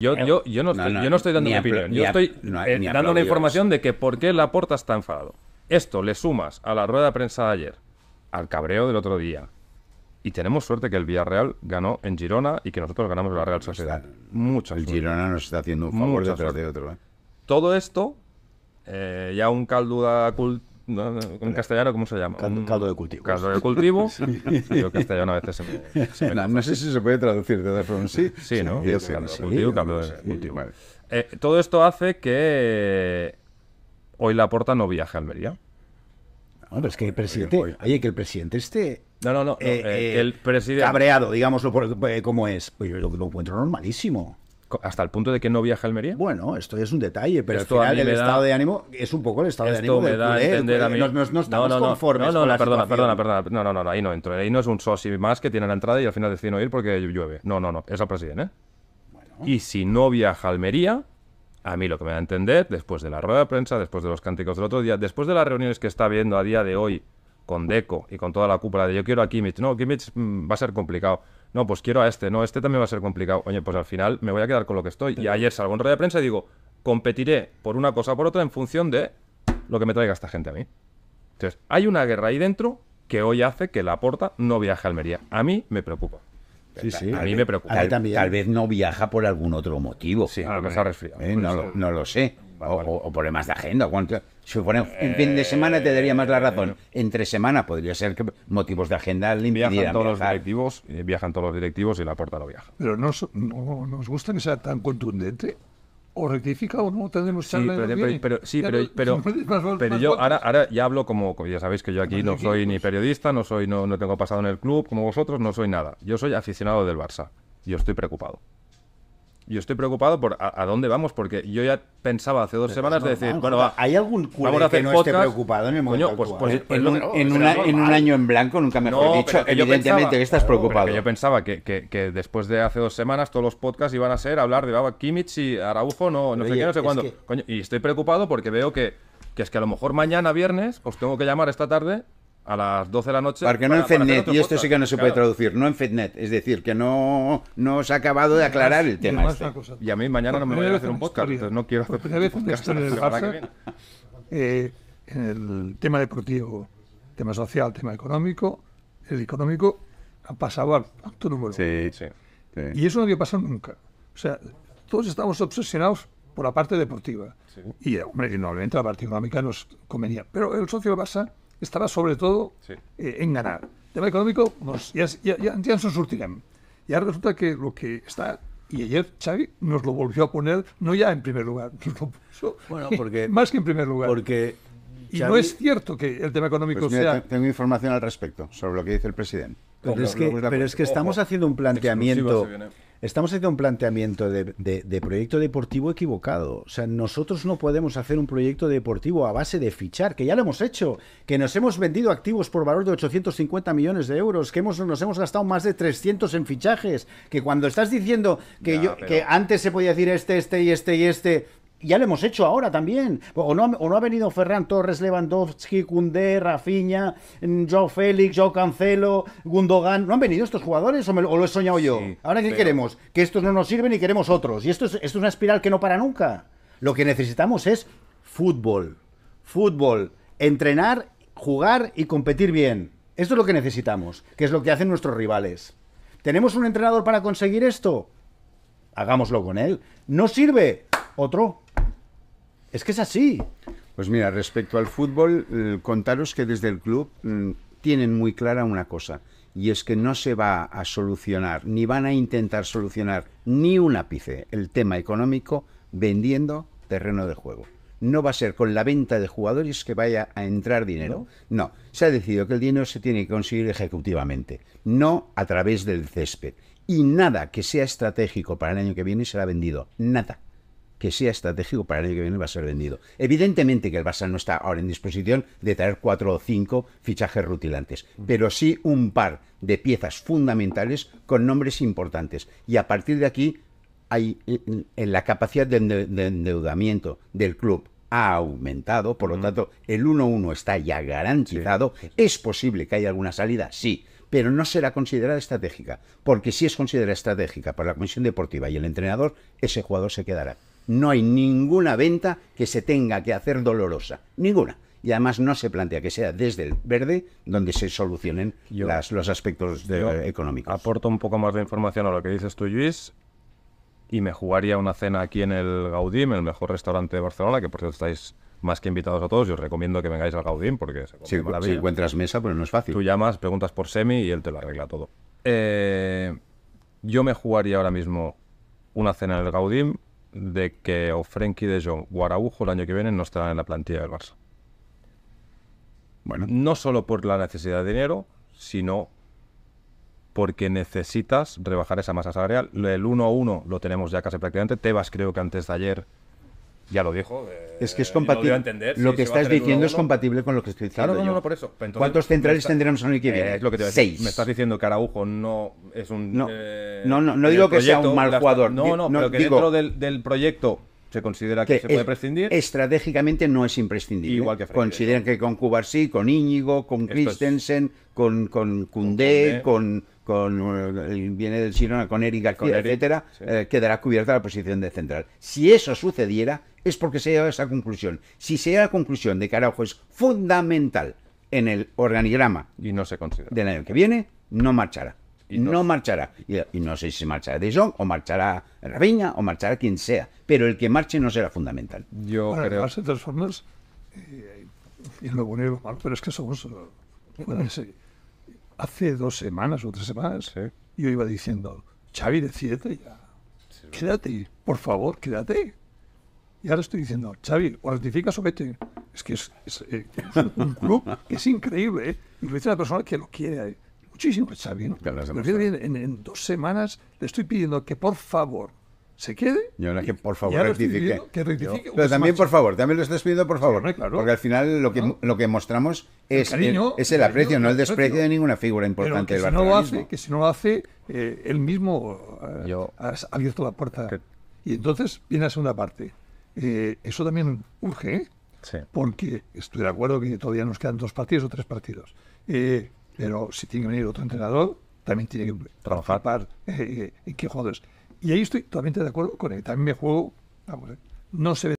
Eh, yo, no, estoy dando mi opinión, yo estoy eh, dando la información de que por qué Laporta está enfadado. Esto le sumas a la rueda de prensa de ayer, al cabreo del otro día. Y tenemos suerte que el Villarreal ganó en Girona y que nosotros ganamos la Real Sociedad. Mucho. El Girona nos está haciendo un favor de otro. ¿eh? Todo esto, ya un caldo de, no, en castellano, ¿cómo se llama? Caldo, de cultivo. Caldo de cultivo. Yo castellano a veces no, sé si se puede traducir de forma. Sí, sí, ¿no? caldo, de cultivo, caldo de cultivo. Eh, todo esto hace que eh, hoy Laporta no viaje a Almería. Bueno, pero es que el presidente. Oye, que el presidente esté No, no, no. Eh, el presidente. Cabreado, digámoslo por, como es. Pues yo lo encuentro normalísimo hasta el punto de que no viaja Almería. Bueno, esto es un detalle, pero al el estado de ánimo es un poco el estado de ánimo me a No, estamos conformes. No, perdona, perdona, perdona, No, no, no, ahí no entro. Ahí no es un socio más que tiene la entrada y al final decide no ir porque llueve. No, no, no, es al presidente. ¿eh? Y si no viaja Almería, a mí lo que me da a entender, después de la rueda de prensa, después de los cánticos del otro día, después de las reuniones que está viendo a día de hoy con Deco y con toda la cúpula de yo quiero a Kimmich, no, Kimmich mm, va a ser complicado no, pues quiero a este, no, este también va a ser complicado. Oye, pues al final me voy a quedar con lo que estoy. Y ayer salgo en rueda de prensa y digo, competiré por una cosa o por otra en función de lo que me traiga esta gente a mí. Entonces, hay una guerra ahí dentro que hoy hace que la porta no viaje a Almería. A mí me preocupa. Sí, sí. A mí me preocupa. Tal, vez no viaja por algún otro motivo. Sí, a resfriado. Eh, no, pues no lo sé o, problemas de agenda. suponemos un eh, fin de semana te daría más la eh, razón. Entre semana podría ser que motivos de agenda limpian. Viajan todos los directivos, eh, viajan todos los directivos y la puerta lo viaja. Pero no, nos gusta que sea tan contundente o rectifica o no tenemos que sí, pero, pero, sí, pero, yo ahora, ahora ya hablo como, ya sabéis que yo aquí no soy ni pues. periodista, no soy no, no tengo pasado en el club como vosotros, no soy nada. Yo soy aficionado del Barça. Yo estoy preocupado yo estoy preocupado por a, dónde vamos, porque yo ya pensaba hace dos semanas de decir, bueno, ¿hay algún culo que no esté preocupado en el momento pues, pues en, un, año en blanco, nunca mejor he dicho, evidentemente que estás preocupado. yo pensaba que, que, después de hace dos semanas todos los podcasts iban a ser hablar de Baba Kimmich y Araujo, no, no sé qué, no sé cuándo. y estoy preocupado porque veo que, que es que a lo mejor mañana viernes os tengo que llamar esta tarde a las 12 de la noche. Porque no en FedNet, y esto sí que no se puede traducir, no en FedNet, es decir, que no, no se ha acabado de aclarar el tema. Este. Y a mí mañana no me voy a hacer un podcast, entonces no quiero hacer un podcast. En el, Barça, eh, en el tema deportivo, tema social, tema económico, el económico ha pasado al punto número sí, sí, Y eso no había pasado nunca. O sea, todos estamos obsesionados por la parte deportiva. Y, hombre, normalmente la parte económica nos convenía. Pero el socio del Barça Estará sobre todo eh, en ganar. El tema económico nos, ya ya Y ahora resulta que lo que está y ayer Xavi nos lo volvió a poner, no ya en primer lugar, nos lo puso porque, más que en primer lugar. Porque y no es cierto que el tema económico pues sea... Tengo información al respecto sobre lo que dice el presidente. Pero, es, que, pero es que estamos haciendo un planteamiento Estamos haciendo un planteamiento de, proyecto deportivo equivocado. O sea, nosotros no podemos hacer un proyecto deportivo a base de fichar, que ya lo hemos hecho, que nos hemos vendido activos por valor de 850 millones de euros, que nos hemos gastado más de 300 en fichajes, que cuando estás diciendo que, yo, que antes se podía decir este, este y este y este ya lo hemos hecho ahora también. O no, ha venido Ferran Torres, Lewandowski, Koundé, Rafinha, mm, Joe Félix, Joe Cancelo, Gundogan. ¿No han venido estos jugadores o, lo he soñado yo? ahora, ¿qué queremos? Que estos no nos sirven y queremos otros. Y esto es, esto es una espiral que no para nunca. Lo que necesitamos es fútbol. Fútbol. Entrenar, jugar y competir bien. Esto es lo que necesitamos, que es lo que hacen nuestros rivales. ¿Tenemos un entrenador para conseguir esto? Hagámoslo con él. ¿No sirve? Otro. Es que es así. Pues mira, respecto al fútbol, eh, contaros que desde el club mm, tienen muy clara una cosa, y es que no se va a solucionar, ni van a intentar solucionar ni un ápice el tema económico vendiendo terreno de juego. No va a ser con la venta de jugadores que vaya a entrar dinero. No, se ha decidido que el dinero se tiene que conseguir ejecutivamente, no a través del césped. Y nada que sea estratégico para el año que viene será vendido. Nada que sea estratégico para el año que viene va a ser vendido. Evidentemente que el Barça no está ahora en disposición de traer cuatro o cinco fichajes rutilantes, pero sí un par de piezas fundamentales con nombres importantes. Y a partir de aquí hay en la capacidad de endeudamiento del club ha aumentado, por lo tanto el 1-1 está ya garantizado. ¿Es posible que haya alguna salida? Sí, pero no será considerada estratégica, porque si es considerada estratégica para la Comisión Deportiva y el entrenador, ese jugador se quedará no hay ninguna venta que se tenga que hacer dolorosa, ninguna. Y además no se plantea que sea desde el verde donde se solucionen los aspectos de, yo eh, económicos. Aporto un poco más de información a lo que dices tú, Luis, y me jugaría una cena aquí en el Gaudim, el mejor restaurante de Barcelona, que por cierto estáis más que invitados a todos. Y os recomiendo que vengáis al Gaudín porque Si encuentras mesa, pues no es fácil. Tú llamas, preguntas por Semi y él te lo arregla todo. Eh, yo me jugaría ahora mismo una cena en el Gaudín de que o de Jong o Araujo el año que viene no estarán en la plantilla del Barça. Bueno. No solo por la necesidad de dinero, sino porque necesitas rebajar esa masa salarial. El 1-1 lo tenemos ya casi prácticamente. Tebas creo que antes de ayer ya lo dijo. es eh, que es compatible. Lo, que estás diciendo es compatible con lo que estoy diciendo. Claro, no, no, no por eso. ¿Cuántos centrales tendremos en el eh, es lo que te voy Seis. Me estás diciendo que Araujo no es un. No, eh, no, no, digo que sea un mal jugador. No, no, pero que dentro del, del, proyecto. Se considera que, se puede prescindir. Estratégicamente no es imprescindible. Igual que Consideran que con Cubarsí, con Íñigo, con Christensen, con con, Koundé, con con eh, viene del Sirona con Erika, etcétera, eh, quedará cubierta la posición de central. Si eso sucediera, es porque se ha llegado a esa conclusión. Si se llega a la conclusión de que Araujo es fundamental en el organigrama y no se considera. del año que viene, no marchará. no, marchará. Y, no sé si marchará De Jong, o marchará Raviña o marchará quien sea. Pero el que marche no será fundamental. Yo creo. que de formas, eh, y, lo bueno y lo malo, pero es que somos hace dos semanas o tres semanas, yo iba diciendo, Xavi, decídete ya. quédate, por favor, quédate. Y ahora estoy diciendo, Xavi, o ratificas o vete. Es que eh, es, un club que es increíble. ¿eh? Y persona que lo quiere. Eh, muchísimo, Xavi. en dos semanas le estoy pidiendo que, por favor, se quede. que por favor rectifique. Que rectifique pero también, por favor, también lo estás pidiendo, por favor. claro. Porque al final lo que, lo que mostramos es el, es el, aprecio, no el desprecio de ninguna figura importante del si no hace, Que si no lo hace, eh, él mismo eh, ha abierto la puerta. Y entonces viene la segunda parte. Eh, eso también urge, porque estoy de acuerdo que todavía nos quedan dos partidos o tres partidos. pero si tiene que venir otro entrenador, también tiene que trabajar en qué jugadores. Y ahí estoy totalmente de acuerdo con él. También me juego, vamos, eh, no se ve